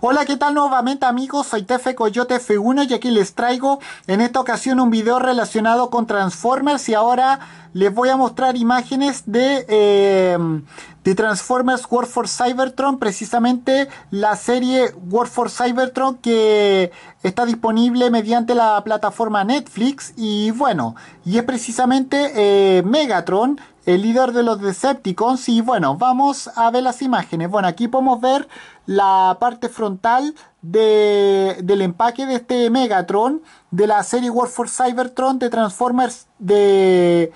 Hola, ¿qué tal nuevamente amigos? Soy Tefe Coyote F1 y aquí les traigo en esta ocasión un video relacionado con Transformers y ahora les voy a mostrar imágenes de, em, de Transformers War for Cybertron, precisamente la serie War for Cybertron que está disponible mediante la plataforma Netflix y bueno, y es precisamente eh, Megatron el líder de los Decepticons. Y bueno, vamos a ver las imágenes. Bueno, aquí podemos ver la parte frontal del empaque de este Megatron de la serie War for Cybertron de Transformers de,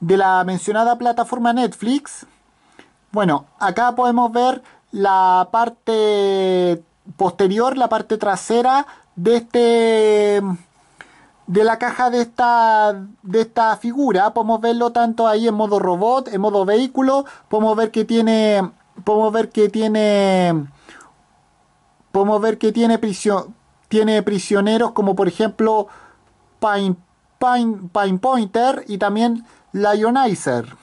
de la mencionada plataforma Netflix. Bueno, acá podemos ver la parte posterior, la parte trasera de este de la caja de esta, de esta figura. Podemos verlo tanto ahí en modo robot, en modo vehículo. Podemos ver que tiene. Podemos ver que tiene. Podemos ver que tiene, tiene prisioneros como por ejemplo Pine, Pointer y también Lionizer.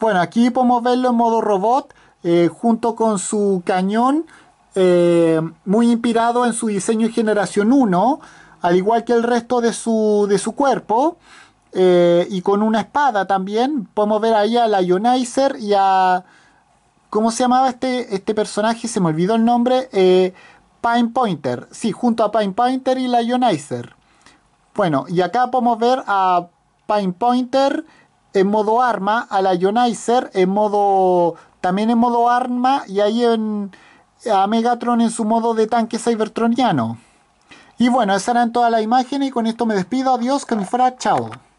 Bueno, aquí podemos verlo en modo robot eh, junto con su cañón. Eh, muy inspirado en su diseño Generación 1, al igual que el resto de su, cuerpo. Eh, y con una espada también. Podemos ver ahí a la Ionizer y a. ¿Cómo se llamaba este, este personaje? Se me olvidó el nombre. Eh, Pine Pointer. Sí, junto a Pine Pointer y la Ionizer. Bueno, y acá podemos ver a Pine Pointer en modo arma, a la Ionizer en modo. también en modo arma, y ahí en, a Megatron en su modo de tanque cybertroniano. Y bueno, esa era toda la imagen y con esto me despido. Adiós, que me fuera. Chao.